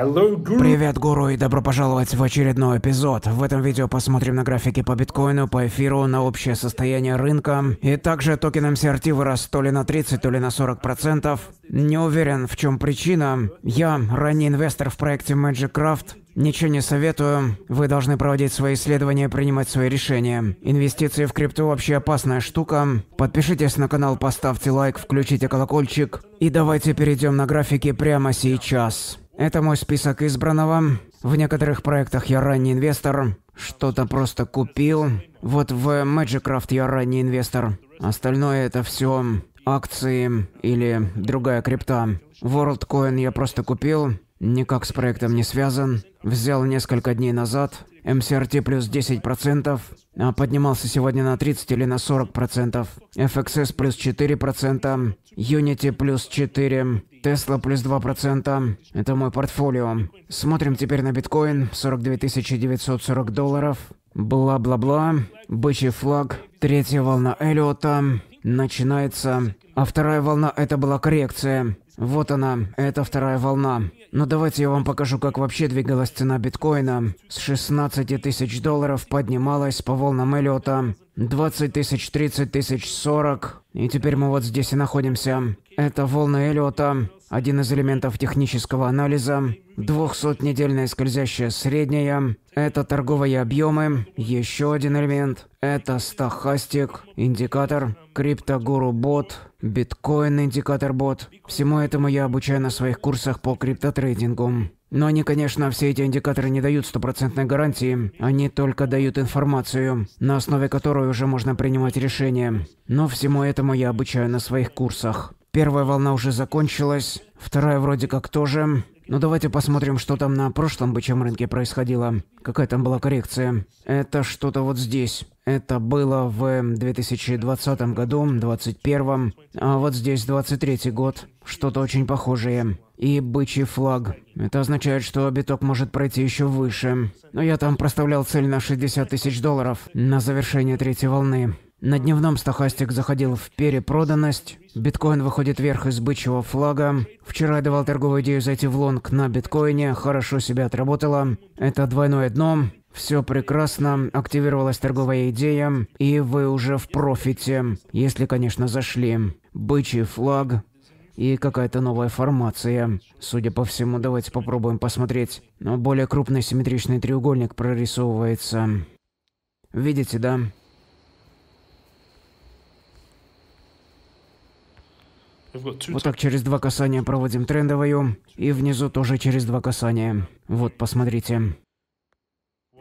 Привет, гуру, и добро пожаловать в очередной эпизод. В этом видео посмотрим на графики по биткоину, по эфиру, на общее состояние рынка. И также токен MCRT вырос то ли на 30, то ли на 40%. процентов. Не уверен, в чем причина. Я ранний инвестор в проекте Magic Craft. Ничего не советую. Вы должны проводить свои исследования, и принимать свои решения. Инвестиции в крипту вообще опасная штука. Подпишитесь на канал, поставьте лайк, включите колокольчик. И давайте перейдем на графики прямо сейчас. Это мой список избранного. В некоторых проектах я ранний инвестор. Что-то просто купил. Вот в Magicraft я ранний инвестор. Остальное это все акции или другая крипта. WorldCoin я просто купил. Никак с проектом не связан взял несколько дней назад, МСРТ плюс 10%, а поднимался сегодня на 30 или на 40%, FXS плюс 4%, Unity плюс 4%, Tesla плюс 2%, это мой портфолио. Смотрим теперь на биткоин, 42 940 долларов, бла-бла-бла, бычий флаг, третья волна Эллиота начинается, а вторая волна это была коррекция. Вот она, это вторая волна. Но ну, давайте я вам покажу, как вообще двигалась цена биткоина. С 16 тысяч долларов поднималась по волнам Эллиота. 20 тысяч, 30 тысяч, 40. И теперь мы вот здесь и находимся. Это волны Эллиота. Один из элементов технического анализа. 200-недельная скользящая средняя. Это торговые объемы. Еще один элемент. Это стахастик. Индикатор. Криптогуру бот биткоин, индикатор-бот. Всему этому я обучаю на своих курсах по криптотрейдингу. Но они, конечно, все эти индикаторы не дают стопроцентной гарантии, они только дают информацию, на основе которой уже можно принимать решения. Но всему этому я обучаю на своих курсах. Первая волна уже закончилась, вторая вроде как тоже. Но ну, давайте посмотрим, что там на прошлом бычьем рынке происходило. Какая там была коррекция. Это что-то вот здесь. Это было в 2020 году, 2021. А вот здесь 23 год. Что-то очень похожее. И бычий флаг. Это означает, что биток может пройти еще выше. Но я там проставлял цель на 60 тысяч долларов на завершение третьей волны. На дневном стохастик заходил в перепроданность. Биткоин выходит вверх из бычьего флага. Вчера я давал торговую идею зайти в лонг на биткоине. Хорошо себя отработала. Это двойное дно. Все прекрасно, активировалась торговая идея, и вы уже в профите, если, конечно, зашли. Бычий флаг и какая-то новая формация. Судя по всему, давайте попробуем посмотреть. Но более крупный симметричный треугольник прорисовывается. Видите, да? Вот так через два касания проводим трендовую. И внизу тоже через два касания. Вот, посмотрите.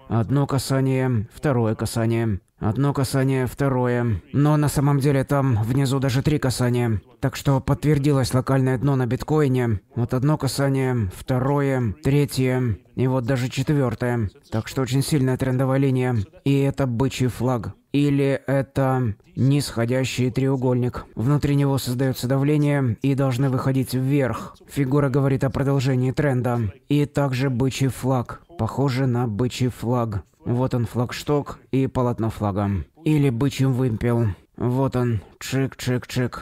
Одно касание, второе касание. Одно касание, второе. Но на самом деле там внизу даже три касания. Так что подтвердилось локальное дно на биткоине. Вот одно касание, второе, третье и вот даже четвертое. Так что очень сильная трендовая линия. И это бычий флаг. Или это нисходящий треугольник. Внутри него создается давление и должны выходить вверх. Фигура говорит о продолжении тренда. И также бычий флаг. Похоже на бычий флаг. Вот он флагшток и полотно флага. Или бычий вымпел. Вот он. Чик-чик-чик.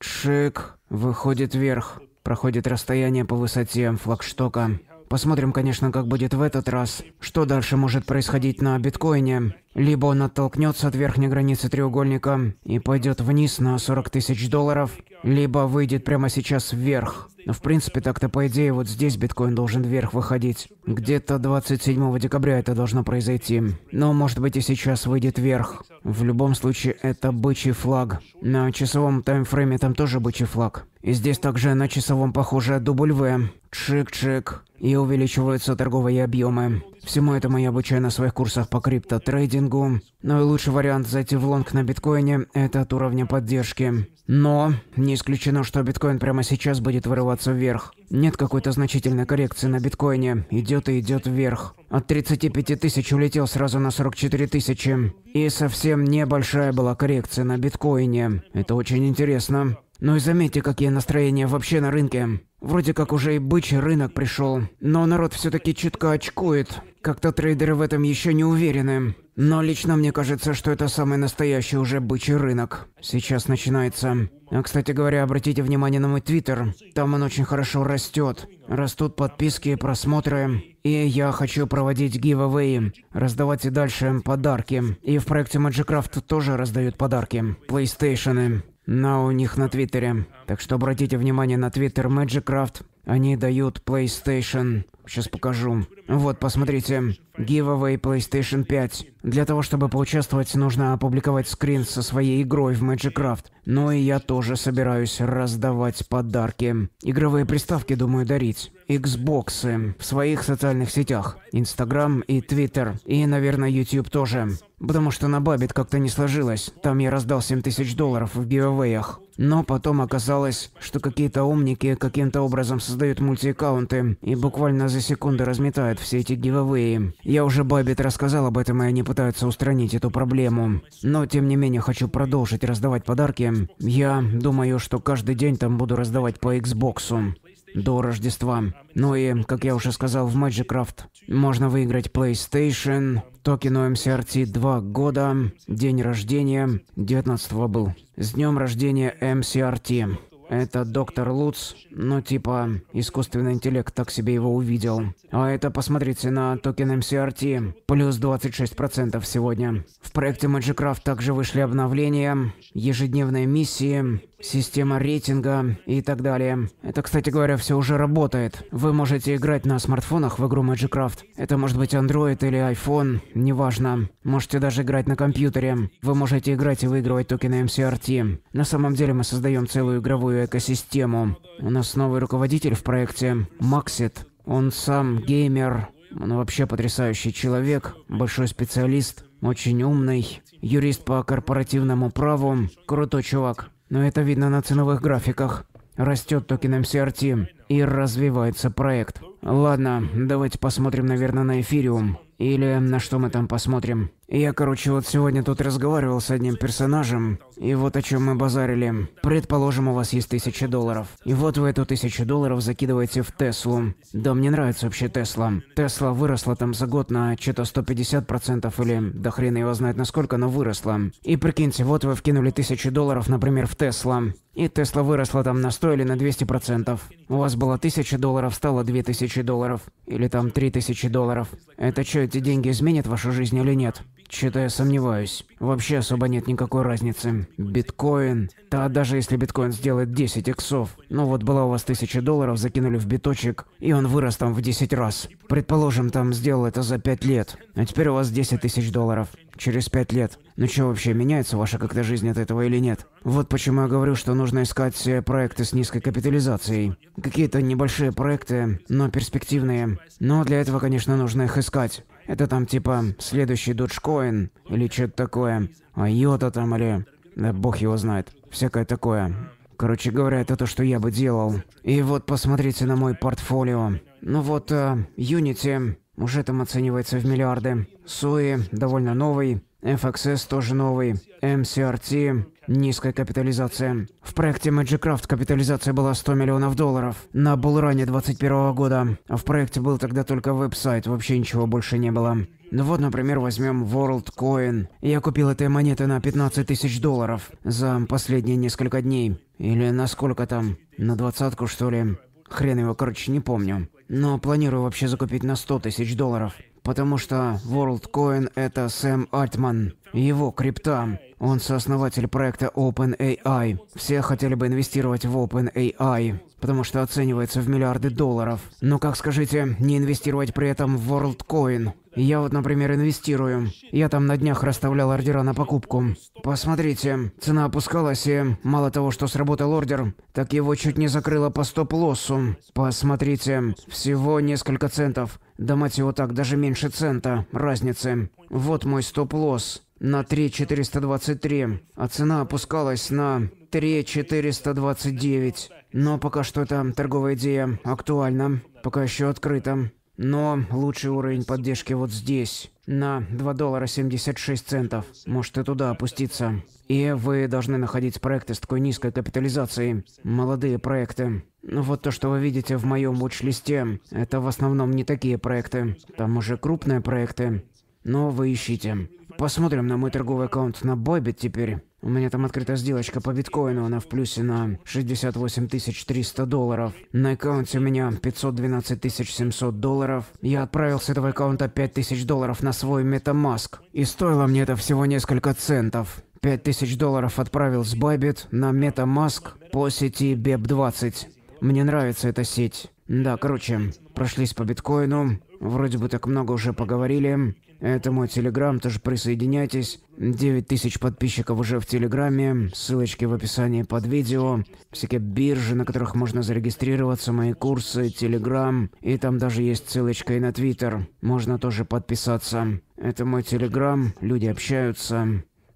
Чик. Выходит вверх. Проходит расстояние по высоте флагштока. Посмотрим, конечно, как будет в этот раз. Что дальше может происходить на биткоине. Либо он оттолкнется от верхней границы треугольника и пойдет вниз на 40 тысяч долларов, либо выйдет прямо сейчас вверх. Ну, в принципе, так-то по идее вот здесь биткоин должен вверх выходить. Где-то 27 декабря это должно произойти. Но может быть и сейчас выйдет вверх. В любом случае это бычий флаг. На часовом таймфрейме там тоже бычий флаг. И здесь также на часовом похоже дубль В. Чик-чик. И увеличиваются торговые объемы. Всему этому я обучаю на своих курсах по крипто-трейдингу, Но ну и лучший вариант зайти в лонг на биткоине – это от уровня поддержки. Но не исключено, что биткоин прямо сейчас будет вырываться вверх. Нет какой-то значительной коррекции на биткоине. Идет и идет вверх. От 35 тысяч улетел сразу на 44 тысячи. И совсем небольшая была коррекция на биткоине. Это очень интересно. Ну и заметьте, какие настроения вообще на рынке. Вроде как уже и бычий рынок пришел, но народ все-таки чутка очкует. Как-то трейдеры в этом еще не уверены. Но лично мне кажется, что это самый настоящий уже бычий рынок. Сейчас начинается. А, кстати говоря, обратите внимание на мой твиттер. Там он очень хорошо растет. Растут подписки, просмотры. И я хочу проводить гивэвэи, раздавать и дальше подарки. И в проекте Magicraft тоже раздают подарки. Плейстейшены но у них на Твиттере. Так что обратите внимание на Твиттер Magicraft. Они дают PlayStation Сейчас покажу. Вот, посмотрите. Giveaway PlayStation 5. Для того, чтобы поучаствовать, нужно опубликовать скрин со своей игрой в Magicraft. Ну и я тоже собираюсь раздавать подарки. Игровые приставки, думаю, дарить. Xboxы в своих социальных сетях. Instagram и Twitter. И, наверное, YouTube тоже. Потому что на Бабит как-то не сложилось. Там я раздал 7000 долларов в гивэвэях. Но потом оказалось, что какие-то умники каким-то образом создают мультиаккаунты и буквально за за секунду разметают все эти гивовые. Я уже Баббит рассказал об этом, и они пытаются устранить эту проблему. Но, тем не менее, хочу продолжить раздавать подарки. Я думаю, что каждый день там буду раздавать по Xbox до Рождества. Ну и, как я уже сказал, в Magicraft можно выиграть PlayStation, токену MCRT 2 года, день рождения, 19 был. С днем рождения MCRT. Это доктор Луц, ну типа искусственный интеллект, так себе его увидел. А это посмотрите на токен MCRT, плюс 26% сегодня. В проекте Magicraft также вышли обновления, ежедневные миссии, система рейтинга и так далее. Это, кстати говоря, все уже работает. Вы можете играть на смартфонах в игру Magicraft. Это может быть Android или iPhone, неважно. Можете даже играть на компьютере. Вы можете играть и выигрывать токены MCRT. На самом деле мы создаем целую игровую экосистему. У нас новый руководитель в проекте, Максит. Он сам геймер, он вообще потрясающий человек, большой специалист, очень умный, юрист по корпоративному праву, крутой чувак но это видно на ценовых графиках. Растет токен MCRT и развивается проект. Ладно, давайте посмотрим, наверное, на эфириум. Или на что мы там посмотрим. Я, короче, вот сегодня тут разговаривал с одним персонажем, и вот о чем мы базарили. Предположим, у вас есть тысяча долларов. И вот вы эту тысячу долларов закидываете в Теслу. Да, мне нравится вообще Тесла. Тесла выросла там за год на что-то 150% или до хрена его знает насколько, но выросла. И прикиньте, вот вы вкинули тысячу долларов, например, в Тесла. И Тесла выросла там на 100 или на 200%. У вас было 1000 долларов, стало 2000 долларов. Или там 3000 долларов. Это что, эти деньги изменят вашу жизнь или нет? Что-то я сомневаюсь. Вообще особо нет никакой разницы. Биткоин. Да, даже если биткоин сделает 10 иксов. Ну вот была у вас 1000 долларов, закинули в биточек, и он вырос там в 10 раз. Предположим, там сделал это за 5 лет. А теперь у вас 10 тысяч долларов. Через 5 лет. Ну что вообще, меняется ваша как-то жизнь от этого или нет? Вот почему я говорю, что нужно искать все э, проекты с низкой капитализацией. Какие-то небольшие проекты, но перспективные. Но для этого, конечно, нужно их искать. Это там типа следующий Доджкоин или что-то такое. Айота там или... Да бог его знает. Всякое такое. Короче говоря, это то, что я бы делал. И вот посмотрите на мой портфолио. Ну вот, э, Unity уже там оценивается в миллиарды. Суи довольно новый, FXS тоже новый, MCRT низкая капитализация. В проекте Magicraft капитализация была 100 миллионов долларов на булране 21 года. В проекте был тогда только веб-сайт, вообще ничего больше не было. Ну вот, например, возьмем WorldCoin. Я купил этой монеты на 15 тысяч долларов за последние несколько дней. Или на сколько там? На двадцатку, что ли? Хрен его, короче, не помню. Но планирую вообще закупить на 100 тысяч долларов потому что WorldCoin — это Сэм Альтман. Его крипта. Он сооснователь проекта OpenAI. Все хотели бы инвестировать в OpenAI, потому что оценивается в миллиарды долларов. Но как, скажите, не инвестировать при этом в WorldCoin? Я вот, например, инвестирую. Я там на днях расставлял ордера на покупку. Посмотрите, цена опускалась, и мало того, что сработал ордер, так его чуть не закрыло по стоп-лоссу. Посмотрите, всего несколько центов. Да мать его так, даже меньше цента разницы. Вот мой стоп-лосс на 3,423, а цена опускалась на 3,429. Но пока что эта торговая идея актуальна, пока еще открыта. Но лучший уровень поддержки вот здесь, на 2 доллара 76 центов. Может и туда опуститься. И вы должны находить проекты с такой низкой капитализацией. Молодые проекты. Ну, вот то, что вы видите в моем луч-листе, это в основном не такие проекты. Там уже крупные проекты. Ну, вы ищите. Посмотрим на мой торговый аккаунт на Bybit теперь. У меня там открыта сделочка по биткоину, она в плюсе на 68 300 долларов. На аккаунте у меня 512 700 долларов. Я отправил с этого аккаунта 5000 долларов на свой MetaMask. И стоило мне это всего несколько центов. 5000 долларов отправил с Bybit на MetaMask по сети BEP20. Мне нравится эта сеть. Да, короче, прошлись по биткоину, Вроде бы так много уже поговорили. Это мой Телеграм, тоже присоединяйтесь. 9000 подписчиков уже в Телеграме. Ссылочки в описании под видео. Всякие биржи, на которых можно зарегистрироваться, мои курсы, Телеграм. И там даже есть ссылочка и на Твиттер. Можно тоже подписаться. Это мой Телеграм, люди общаются,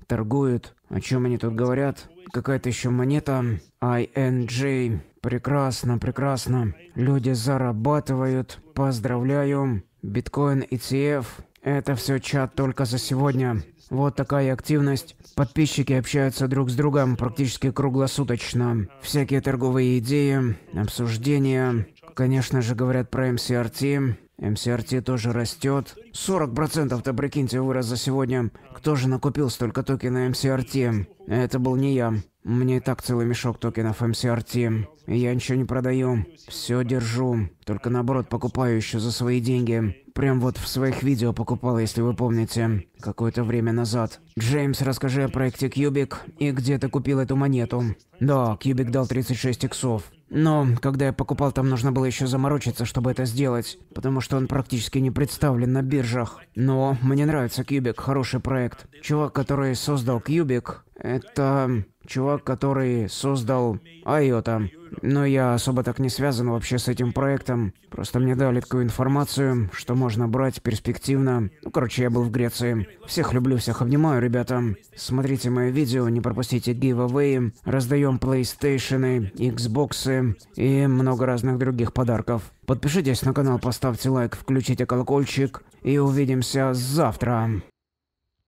торгуют. О чем они тут говорят? Какая-то еще монета. INJ. Прекрасно, прекрасно. Люди зарабатывают. Поздравляю. Биткоин ETF. Это все чат только за сегодня. Вот такая активность. Подписчики общаются друг с другом практически круглосуточно. Всякие торговые идеи, обсуждения. Конечно же, говорят про MCRT. МСРТ тоже растет. 40%-то, прикиньте, вырос за сегодня. Кто же накупил столько токена МСРТ? Это был не я. Мне и так целый мешок токенов МСРТ. Я ничего не продаю. Все держу. Только наоборот покупаю еще за свои деньги прям вот в своих видео покупал, если вы помните, какое-то время назад. Джеймс, расскажи о проекте Кьюбик и где ты купил эту монету. Да, Кьюбик дал 36 иксов. Но когда я покупал, там нужно было еще заморочиться, чтобы это сделать, потому что он практически не представлен на биржах. Но мне нравится Кьюбик, хороший проект. Чувак, который создал Кьюбик, это чувак, который создал Айота. Но я особо так не связан вообще с этим проектом. Просто мне дали такую информацию, что можно брать перспективно. Ну, короче, я был в Греции. Всех люблю, всех обнимаю, ребята. Смотрите мое видео, не пропустите гивэвэи. Раздаем PlayStation, Xbox и много разных других подарков. Подпишитесь на канал, поставьте лайк, включите колокольчик. И увидимся завтра.